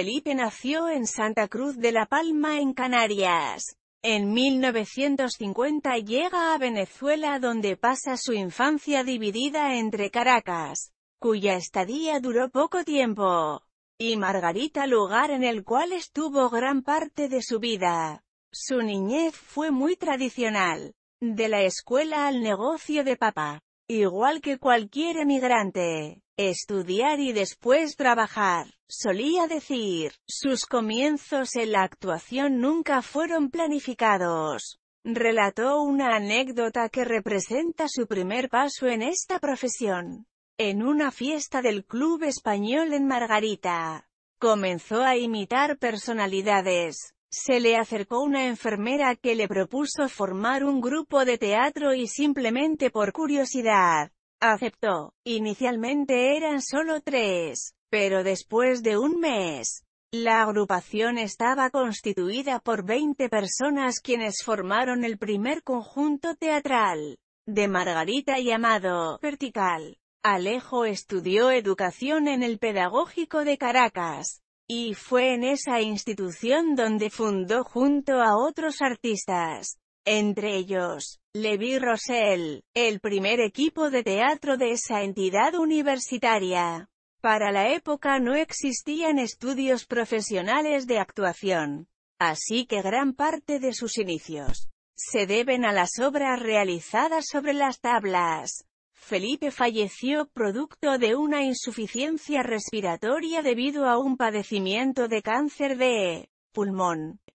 Felipe nació en Santa Cruz de la Palma en Canarias. En 1950 llega a Venezuela donde pasa su infancia dividida entre Caracas, cuya estadía duró poco tiempo, y Margarita lugar en el cual estuvo gran parte de su vida. Su niñez fue muy tradicional, de la escuela al negocio de papá, igual que cualquier emigrante estudiar y después trabajar. Solía decir, sus comienzos en la actuación nunca fueron planificados. Relató una anécdota que representa su primer paso en esta profesión. En una fiesta del Club Español en Margarita, comenzó a imitar personalidades. Se le acercó una enfermera que le propuso formar un grupo de teatro y simplemente por curiosidad, aceptó. Inicialmente eran solo tres, pero después de un mes, la agrupación estaba constituida por 20 personas quienes formaron el primer conjunto teatral de Margarita llamado Vertical. Alejo estudió educación en el Pedagógico de Caracas, y fue en esa institución donde fundó junto a otros artistas entre ellos, Levi Rosell, el primer equipo de teatro de esa entidad universitaria. Para la época no existían estudios profesionales de actuación, así que gran parte de sus inicios se deben a las obras realizadas sobre las tablas. Felipe falleció producto de una insuficiencia respiratoria debido a un padecimiento de cáncer de pulmón.